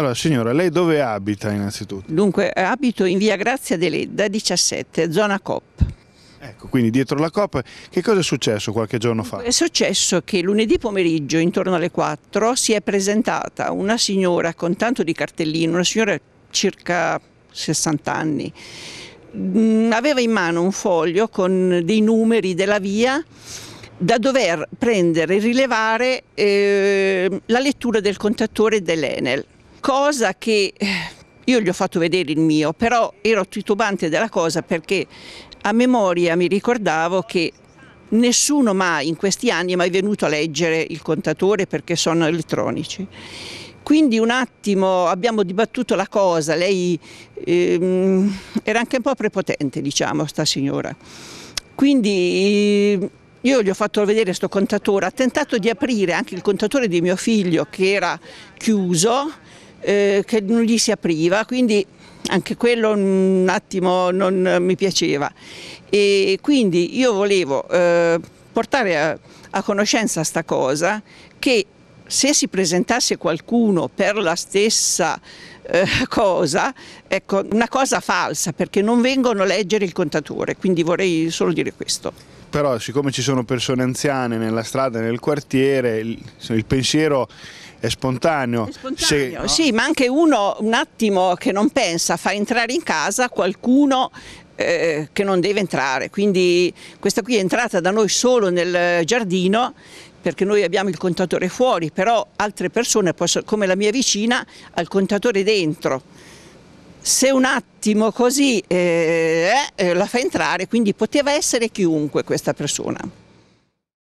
Allora signora, lei dove abita innanzitutto? Dunque eh, abito in via Grazia Deledda 17, zona COP. Ecco, quindi dietro la COP, che cosa è successo qualche giorno fa? È successo che lunedì pomeriggio, intorno alle 4, si è presentata una signora con tanto di cartellino, una signora circa 60 anni, mm, aveva in mano un foglio con dei numeri della via da dover prendere e rilevare eh, la lettura del contattore dell'Enel cosa che eh, io gli ho fatto vedere il mio, però ero titubante della cosa perché a memoria mi ricordavo che nessuno mai in questi anni è mai venuto a leggere il contatore perché sono elettronici. Quindi un attimo abbiamo dibattuto la cosa, lei ehm, era anche un po' prepotente diciamo sta signora, quindi eh, io gli ho fatto vedere questo contatore, ha tentato di aprire anche il contatore di mio figlio che era chiuso, eh, che non gli si apriva, quindi anche quello un attimo non mi piaceva. E quindi io volevo eh, portare a, a conoscenza questa cosa che se si presentasse qualcuno per la stessa eh, cosa, ecco, una cosa falsa perché non vengono a leggere il contatore, quindi vorrei solo dire questo però siccome ci sono persone anziane nella strada, nel quartiere, il, il pensiero è spontaneo. È spontaneo Se, no? Sì, ma anche uno un attimo che non pensa fa entrare in casa qualcuno eh, che non deve entrare, quindi questa qui è entrata da noi solo nel giardino perché noi abbiamo il contatore fuori, però altre persone, possono, come la mia vicina, ha il contatore dentro se un attimo così eh, eh, la fa entrare, quindi poteva essere chiunque questa persona.